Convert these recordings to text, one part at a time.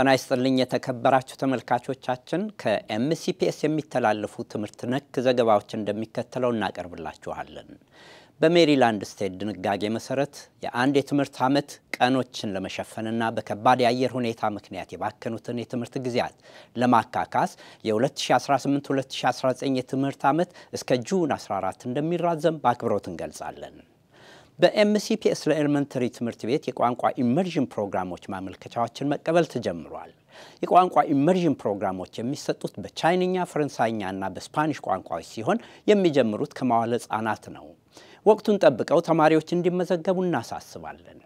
ጤና ይስጥልኝ የተከበራችሁ ተመልካቾቻችን፣ ከኤምሲፒኤስ የሚተላለፉ ትምህርት ነክ ዘገባዎች እንደሚከተለው እናቀርብላችኋለን። በሜሪላንድ ስቴት ድንጋጌ መሰረት የአንድ የትምህርት ዓመት ቀኖችን ለመሸፈንና በከባድ የአየር ሁኔታ ምክንያት የባከኑትን የትምህርት ጊዜያት ለማካካስ የ2018-2019 የትምህርት ዓመት እስከ ጁን 14 እንደሚራዘም በአክብሮት እንገልጻለን። በኤምሲፒ ስለ ኤሌመንተሪ ትምህርት ቤት የቋንቋ ኢመርዥን ፕሮግራሞች ማመልከቻዎችን መቀበል ተጀምሯል። የቋንቋ ኢመርዥን ፕሮግራሞች የሚሰጡት በቻይንኛ፣ ፈረንሳይኛ እና በስፓኒሽ ቋንቋዎች ሲሆን የሚጀምሩት ከመዋለ ህጻናት ነው። ወቅቱን ጠብቀው ተማሪዎች እንዲመዘገቡ እናሳስባለን።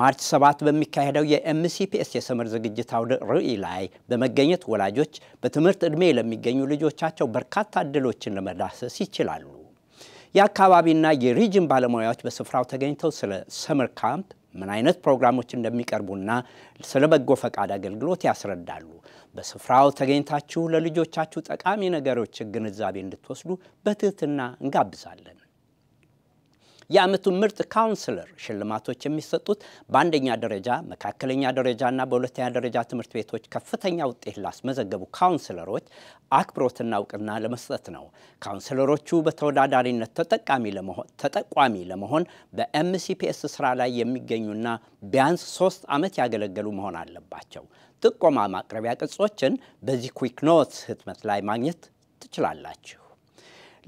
ማርች 7 በሚካሄደው የኤምሲፒኤስ የሰመር ዝግጅት አውደ ርዕይ ላይ በመገኘት ወላጆች በትምህርት ዕድሜ ለሚገኙ ልጆቻቸው በርካታ ዕድሎችን ለመዳሰስ ይችላሉ። የአካባቢና የሪጅን ባለሙያዎች በስፍራው ተገኝተው ስለ ሰመር ካምፕ ምን አይነት ፕሮግራሞች እንደሚቀርቡና ስለ በጎ ፈቃድ አገልግሎት ያስረዳሉ። በስፍራው ተገኝታችሁ ለልጆቻችሁ ጠቃሚ ነገሮች ግንዛቤ እንድትወስዱ በትህትና እንጋብዛለን። የዓመቱ ምርጥ ካውንስለር ሽልማቶች የሚሰጡት በአንደኛ ደረጃ፣ መካከለኛ ደረጃ እና በሁለተኛ ደረጃ ትምህርት ቤቶች ከፍተኛ ውጤት ላስመዘገቡ ካውንስለሮች አክብሮትና እውቅና ለመስጠት ነው። ካውንስለሮቹ በተወዳዳሪነት ተጠቃሚ ለመሆን ተጠቋሚ ለመሆን በኤምሲፒኤስ ስራ ላይ የሚገኙና ቢያንስ ሶስት ዓመት ያገለገሉ መሆን አለባቸው። ጥቆማ ማቅረቢያ ቅጾችን በዚህ ኩዊክ ኖትስ ህትመት ላይ ማግኘት ትችላላችሁ።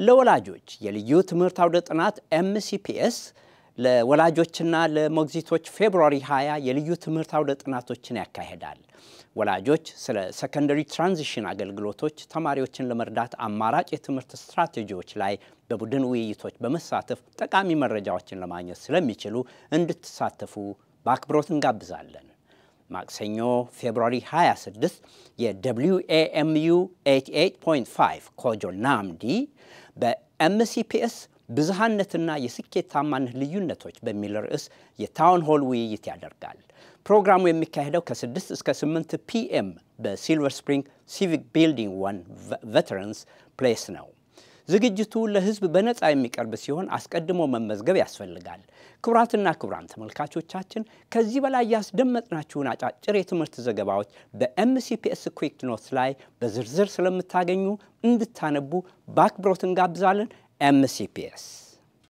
ለወላጆች የልዩ ትምህርት አውደ ጥናት ኤምሲፒኤስ ለወላጆችና ለሞግዚቶች ፌብሩዋሪ 20 የልዩ ትምህርት አውደ ጥናቶችን ያካሄዳል። ወላጆች ስለ ሰከንደሪ ትራንዚሽን አገልግሎቶች ተማሪዎችን ለመርዳት አማራጭ የትምህርት ስትራቴጂዎች ላይ በቡድን ውይይቶች በመሳተፍ ጠቃሚ መረጃዎችን ለማግኘት ስለሚችሉ እንድትሳተፉ በአክብሮት እንጋብዛለን። ማክሰኞ ፌብሩዋሪ 26 የ 88.5 ኮጆ ናምዲ በኤምሲፒኤስ ብዝሃነትና የስኬታማነት ልዩነቶች በሚል ርዕስ የታውን ሆል ውይይት ያደርጋል። ፕሮግራሙ የሚካሄደው ከ6 እስከ 8 ፒኤም በሲልቨር ስፕሪንግ ሲቪክ ቢልዲንግ ዋን ፕሌስ ነው። ዝግጅቱ ለህዝብ በነፃ የሚቀርብ ሲሆን አስቀድሞ መመዝገብ ያስፈልጋል። ክቡራትና ክቡራን ተመልካቾቻችን ከዚህ በላይ ያስደመጥናችሁን አጫጭር የትምህርት ዘገባዎች በኤምሲፒኤስ ኩዊክ ኖትስ ላይ በዝርዝር ስለምታገኙ እንድታነቡ በአክብሮት እንጋብዛለን። ኤምሲፒኤስ